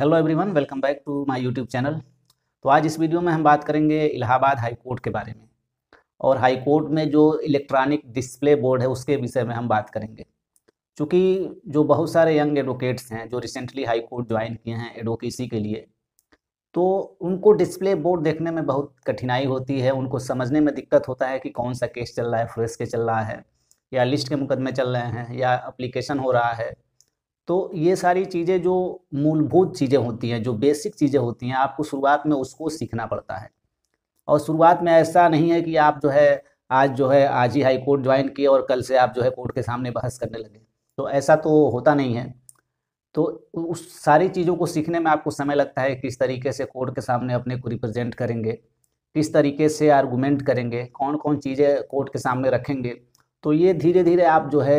hello everyone welcome back to my YouTube channel तो आज इस वीडियो में हम बात करेंगे इलाहाबाद हाई कोर्ट के बारे में और हाई कोर्ट में जो इलेक्ट्रॉनिक डिस्प्ले बोर्ड है उसके विषय में हम बात करेंगे चूँकि जो बहुत सारे यंग एडवोकेट्स हैं जो रिसेंटली हाई कोर्ट ज्वाइन किए हैं एडवोकेसी के लिए तो उनको डिस्प्ले बोर्ड देखने में बहुत कठिनाई होती है उनको समझने में दिक्कत होता है कि कौन सा केस चल रहा है फ्रेस के चल रहा है या लिस्ट के मुकदमे चल रहे हैं या अप्लीकेशन हो रहा है तो ये सारी चीज़ें जो मूलभूत चीज़ें होती हैं जो बेसिक चीज़ें होती हैं आपको शुरुआत में उसको सीखना पड़ता है और शुरुआत में ऐसा नहीं है कि आप जो है आज जो है आज ही हाई कोर्ट ज्वाइन किए और कल से आप जो है कोर्ट के सामने बहस करने लगे तो ऐसा तो होता नहीं है तो उस सारी चीज़ों को सीखने में आपको समय लगता है किस तरीके से कोर्ट के सामने अपने को रिप्रेजेंट करेंगे किस तरीके से आर्गूमेंट करेंगे कौन कौन चीज़ें कोर्ट के सामने रखेंगे तो ये धीरे धीरे आप जो है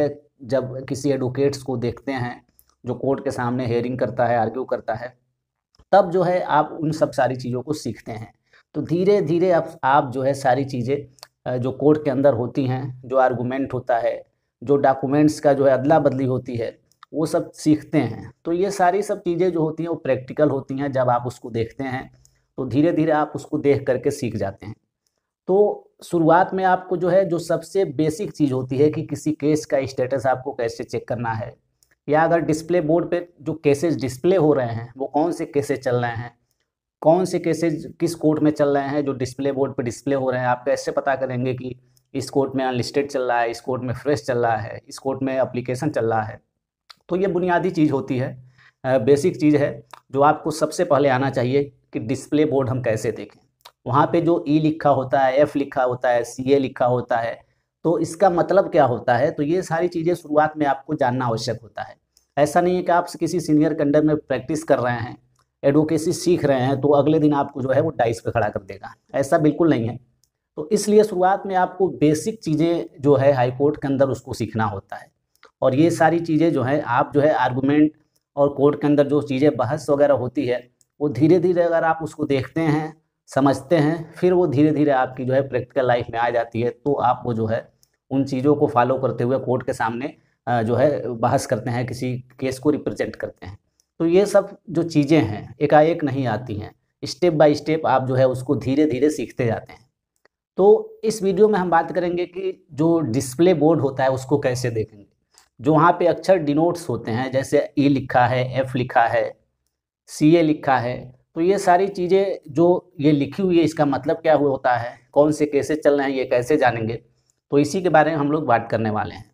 जब किसी एडवोकेट्स को देखते हैं जो कोर्ट के सामने हेयरिंग करता है आर्ग्यू करता है तब जो है आप उन सब सारी चीज़ों को सीखते हैं तो धीरे धीरे आप आप जो है सारी चीज़ें जो कोर्ट के अंदर होती हैं जो आर्गूमेंट होता है जो डॉक्यूमेंट्स का जो है अदला बदली होती है वो सब सीखते हैं तो ये सारी सब चीज़ें जो होती हैं वो प्रैक्टिकल होती हैं जब आप उसको देखते हैं तो धीरे धीरे आप उसको देख करके सीख जाते हैं तो शुरुआत में आपको जो है जो सबसे बेसिक चीज़ होती है कि किसी केस का स्टेटस आपको कैसे चेक करना है या अगर डिस्प्ले बोर्ड पे जो केसेज डिस्प्ले हो रहे हैं वो कौन से केसेज चल रहे हैं कौन से केसेज किस कोर्ट में चल रहे हैं जो डिस्प्ले बोर्ड पे डिस्प्ले हो रहे हैं आप कैसे पता करेंगे कि इस कोर्ट में अनलिस्टेड चल रहा है इस कोर्ट में फ्रेश चल रहा है इस कोर्ट में अप्लीकेशन चल रहा है तो ये बुनियादी चीज़ होती है बेसिक चीज़ है जो आपको सबसे पहले आना चाहिए कि डिस्प्ले बोर्ड हम कैसे देखें वहाँ पे जो ई e लिखा होता है एफ लिखा होता है सी ए लिखा होता है तो इसका मतलब क्या होता है तो ये सारी चीज़ें शुरुआत में आपको जानना आवश्यक होता है ऐसा नहीं है कि आप किसी सीनियर के अंडर में प्रैक्टिस कर रहे हैं एडवोकेसी सीख रहे हैं तो अगले दिन आपको जो है वो डाइस पे खड़ा कर देगा ऐसा बिल्कुल नहीं है तो इसलिए शुरुआत में आपको बेसिक चीज़ें जो है हाईकोर्ट के अंदर उसको सीखना होता है और ये सारी चीज़ें जो है आप जो है आर्गूमेंट और कोर्ट के अंदर जो चीज़ें बहस वगैरह होती है वो धीरे धीरे अगर आप उसको देखते हैं समझते हैं फिर वो धीरे धीरे आपकी जो है प्रैक्टिकल लाइफ में आ जाती है तो आप वो जो है उन चीज़ों को फॉलो करते हुए कोर्ट के सामने जो है बहस करते हैं किसी केस को रिप्रेजेंट करते हैं तो ये सब जो चीज़ें हैं एकाएक नहीं आती हैं स्टेप बाय स्टेप आप जो है उसको धीरे धीरे सीखते जाते हैं तो इस वीडियो में हम बात करेंगे कि जो डिस्प्ले बोर्ड होता है उसको कैसे देखेंगे जो वहाँ पे अक्षर डिनोट्स होते हैं जैसे ई e लिखा है एफ लिखा है सी ए लिखा है तो ये सारी चीज़ें जो ये लिखी हुई है इसका मतलब क्या हुआ होता है कौन से कैसे चल रहे हैं ये कैसे जानेंगे तो इसी के बारे में हम लोग बात करने वाले हैं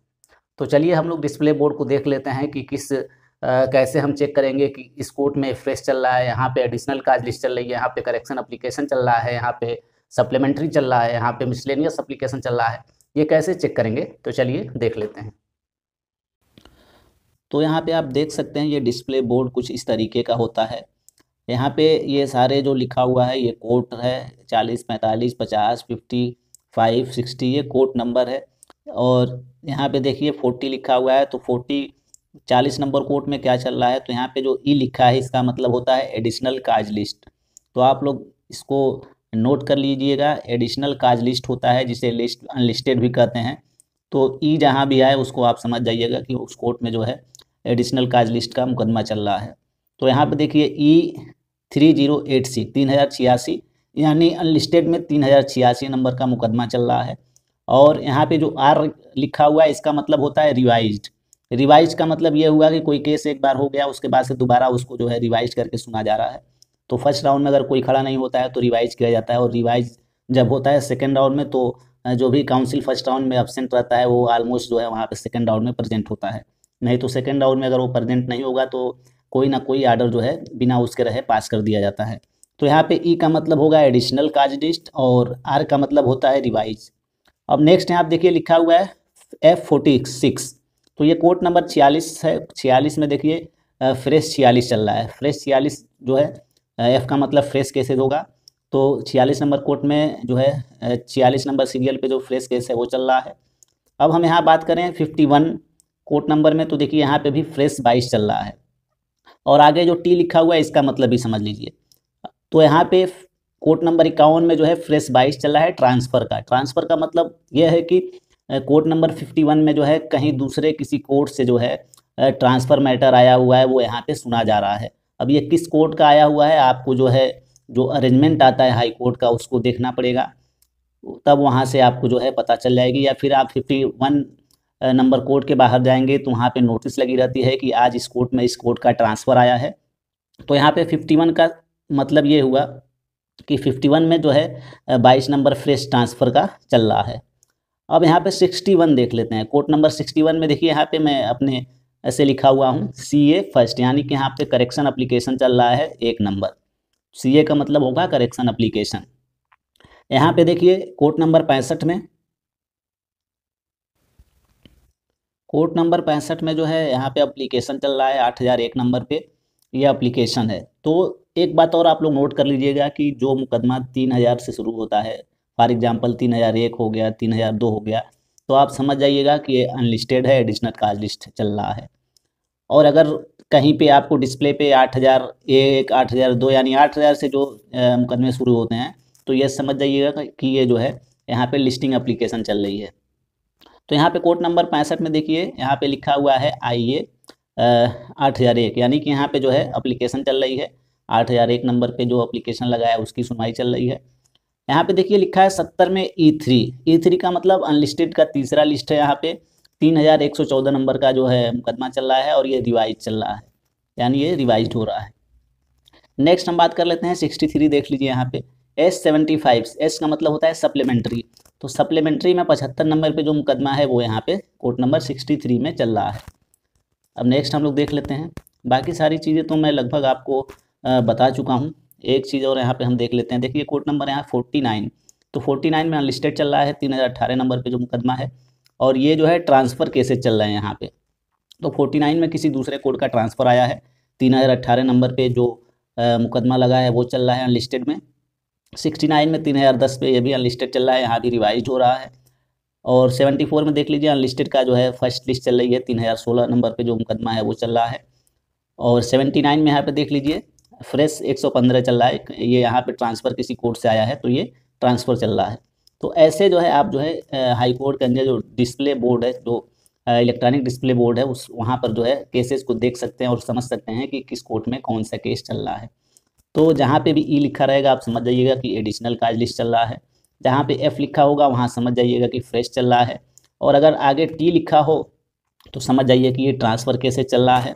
तो चलिए हम लोग डिस्प्ले बोर्ड को देख लेते हैं कि किस आ, कैसे हम चेक करेंगे कि इस कोर्ट में फ्रेश चल रहा है यहाँ पे एडिशनल काज लिस्ट चल रही है यहाँ पे करेक्शन अप्लीकेशन चल रहा है यहाँ पे सप्लीमेंट्री चल रहा है यहाँ पे मिसलेनियस अप्लीकेशन चल रहा है ये कैसे चेक करेंगे तो चलिए देख लेते हैं तो यहाँ पे आप देख सकते हैं ये डिस्प्ले बोर्ड कुछ इस तरीके का होता है यहाँ पे ये सारे जो लिखा हुआ है ये कोट है चालीस पैंतालीस पचास फिफ्टी फाइव सिक्सटी ये कोट नंबर है और यहाँ पे देखिए फोर्टी लिखा हुआ है तो फोर्टी चालीस नंबर कोट में क्या चल रहा है तो यहाँ पे जो ई लिखा है इसका मतलब होता है एडिशनल काज लिस्ट तो आप लोग इसको नोट कर लीजिएगा एडिशनल काज लिस्ट होता है जिसे लिस्ट अनलिस्टेड भी कहते हैं तो ई जहाँ भी आए उसको आप समझ जाइएगा कि उस कोर्ट में जो है एडिशनल काज लिस्ट का मुकदमा चल रहा है तो यहाँ पे देखिए E three zero eight C तीन हज़ार छियासी यानी अनलिस्टेड में तीन हज़ार छियासी नंबर का मुकदमा चल रहा है और यहाँ पे जो आर लिखा हुआ है इसका मतलब होता है रिवाइज रिवाइज का मतलब ये हुआ कि कोई केस एक बार हो गया उसके बाद से दोबारा उसको जो है रिवाइज करके सुना जा रहा है तो फर्स्ट राउंड में अगर कोई खड़ा नहीं होता है तो रिवाइज किया जाता है और रिवाइज जब होता है सेकेंड राउंड में तो जो भी काउंसिल फर्स्ट राउंड में एबसेंट रहता है वो ऑलमोस्ट जो है वहाँ पर सेकेंड राउंड में प्रेजेंट होता है नहीं तो सेकेंड राउंड में अगर वो प्रेजेंट नहीं होगा तो कोई ना कोई आर्डर जो है बिना उसके रहे पास कर दिया जाता है तो यहाँ पे ई e का मतलब होगा एडिशनल काज लिस्ट और आर का मतलब होता है रिवाइज अब नेक्स्ट यहाँ आप देखिए लिखा हुआ है एफ फोर्टी सिक्स तो ये कोड नंबर छियालीस है छियालीस में देखिए फ्रेश छियालीस चल रहा है फ्रेश छियालीस जो है एफ़ का मतलब फ्रेश केसेज होगा तो छियालीस नंबर कोर्ट में जो है छियालीस नंबर सीरियल पे जो फ्रेश केस है वो चल रहा है अब हम यहाँ बात करें फिफ्टी वन कोर्ट नंबर में तो देखिए यहाँ पे भी फ्रेश बाईस चल रहा है और आगे जो टी लिखा हुआ है इसका मतलब भी समझ लीजिए तो यहाँ पे कोट नंबर इक्यावन में जो है फ्रेश बाइस चला है ट्रांसफ़र का ट्रांसफ़र का मतलब यह है कि कोर्ट नंबर फिफ्टी वन में जो है कहीं दूसरे किसी कोर्ट से जो है ट्रांसफ़र मैटर आया हुआ है वो यहाँ पे सुना जा रहा है अब ये किस कोर्ट का आया हुआ है आपको जो है जो अरेंजमेंट आता है हाई कोर्ट का उसको देखना पड़ेगा तब वहाँ से आपको जो है पता चल जाएगी या फिर आप फिफ्टी वन नंबर कोर्ट के बाहर जाएंगे तो वहाँ पे नोटिस लगी रहती है कि आज इस कोर्ट में इस कोर्ट का ट्रांसफ़र आया है तो यहाँ पे 51 का मतलब ये हुआ कि 51 में जो है 22 नंबर फ्रेश ट्रांसफ़र का चल रहा है अब यहाँ पे 61 देख लेते हैं कोर्ट नंबर 61 में देखिए यहाँ पे मैं अपने ऐसे लिखा हुआ हूँ सी ए फर्स्ट यानी कि यहाँ पर करेक्शन अप्लीकेशन चल रहा है एक नंबर सी ए का मतलब होगा करेक्शन अप्लीकेशन यहाँ पे देखिए कोर्ट नंबर पैंसठ में कोर्ट नंबर पैंसठ में जो है यहाँ पे अप्लीकेशन चल रहा है आठ हज़ार एक नंबर पे ये अप्लीकेशन है तो एक बात और आप लोग नोट कर लीजिएगा कि जो मुकदमा तीन हज़ार से शुरू होता है फॉर एग्जाम्पल तीन हज़ार एक हो गया तीन हज़ार दो हो गया तो आप समझ जाइएगा कि ये अनलिस्टेड है एडिशनल काज लिस्ट चल रहा है और अगर कहीं पे आपको डिस्प्ले पे आठ हज़ार एक आठ हज़ार दो यानी आठ हज़ार से जो मुकदमे शुरू होते हैं तो ये समझ जाइएगा कि ये जो है यहाँ पे लिस्टिंग एप्लीकेशन चल रही है तो यहाँ पे कोड नंबर पैंसठ में देखिए यहाँ पे लिखा हुआ है आई ए आठ हज़ार एक यानी कि यहाँ पे जो है अप्लीकेशन चल रही है आठ हज़ार एक नंबर पे जो अप्लीकेशन लगाया उसकी सुनवाई चल रही है यहाँ पे देखिए लिखा है सत्तर में ई थ्री ई थ्री का मतलब अनलिस्टेड का तीसरा लिस्ट है यहाँ पे तीन हज़ार एक सौ चौदह नंबर का जो है मुकदमा चल रहा है और ये रिवाइज चल रहा है यानी ये रिवाइज हो रहा है नेक्स्ट हम बात कर लेते हैं सिक्सटी थ्री देख लीजिए यहाँ पे एस सेवेंटी फाइव एस का मतलब होता है सप्लीमेंट्री तो सप्लीमेंट्री में पचहत्तर नंबर पे जो मुकदमा है वो यहाँ पे कोर्ट नंबर सिक्सटी थ्री में चल रहा है अब नेक्स्ट हम लोग देख लेते हैं बाकी सारी चीज़ें तो मैं लगभग आपको बता चुका हूँ एक चीज़ और यहाँ पे हम देख लेते हैं देखिए कोर्ट नंबर यहाँ फोर्टी नाइन तो फोर्टी नाइन में अनलिस्टेड चल रहा है तीन हज़ार अठारह नंबर पर जो मुकदमा है और ये जो है ट्रांसफ़र केसेज चल रहे हैं यहाँ पर तो फोर्टी नाइन में किसी दूसरे कोर्ट का ट्रांसफ़र आया है तीन हज़ार अट्ठारह नंबर पर जो मुकदमा लगा है वो चल रहा है अनलिस्टेड में सिक्सटी नाइन में तीन हज़ार दस पे ये भी अनलिस्टेड चल रहा है यहाँ भी रिवाइज हो रहा है और 74 फोर में देख लीजिए अनलिस्टेड का जो है फर्स्ट लिस्ट चल रही है तीन हज़ार सोलह नंबर पे जो मुकदमा है वो चल रहा है और सेवेंटी नाइन में यहाँ पे देख लीजिए फ्रेश एक सौ पंद्रह चल रहा है ये यहाँ पे ट्रांसफ़र किसी कोर्ट से आया है तो ये ट्रांसफ़र चल रहा है तो ऐसे जो है आप जो है हाई कोर्ट के अंदर जो डिस्प्ले बोर्ड है जो इलेक्ट्रॉनिक डिस्प्ले बोर्ड है उस वहाँ पर जो है केसेस को देख सकते हैं और समझ सकते हैं कि किस कोर्ट में कौन सा केस चल रहा है तो जहाँ पे भी ई लिखा रहेगा आप समझ जाइएगा कि एडिशनल काज लिस्ट चल रहा है जहाँ पे एफ लिखा होगा वहाँ समझ जाइएगा कि फ्रेश चल रहा है और अगर आगे टी लिखा हो तो समझ जाइए कि ये ट्रांसफ़र कैसे चल रहा है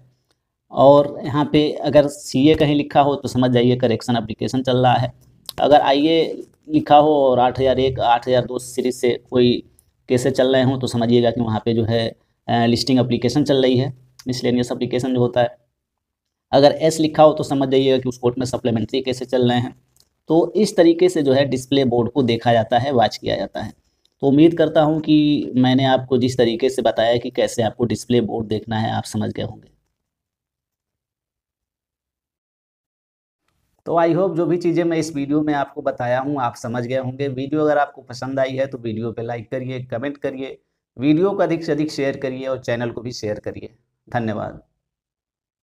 और यहाँ पे अगर सी ए कहीं लिखा हो तो समझ जाइए करेक्शन अप्लीकेशन चल रहा है अगर आई ए लिखा हो और आठ हज़ार एक आठ हज़ार दो सीरीज से कोई कैसे चल रहे हों तो समझिएगा कि वहाँ पर जो है लिस्टिंग अप्लीकेशन चल रही है मिसलेनियस अप्लीकेशन जो होता है अगर एस लिखा हो तो समझ जाइएगा कि उस कोर्ट में सप्लीमेंट्री कैसे चल रहे हैं तो इस तरीके से जो है डिस्प्ले बोर्ड को देखा जाता है वॉच किया जाता है तो उम्मीद करता हूँ कि मैंने आपको जिस तरीके से बताया कि कैसे आपको डिस्प्ले बोर्ड देखना है आप समझ गए होंगे तो आई होप जो भी चीज़ें मैं इस वीडियो में आपको बताया हूँ आप समझ गए होंगे वीडियो अगर आपको पसंद आई है तो वीडियो पे लाइक करिए कमेंट करिए वीडियो को अधिक से अधिक शेयर करिए और चैनल को भी शेयर करिए धन्यवाद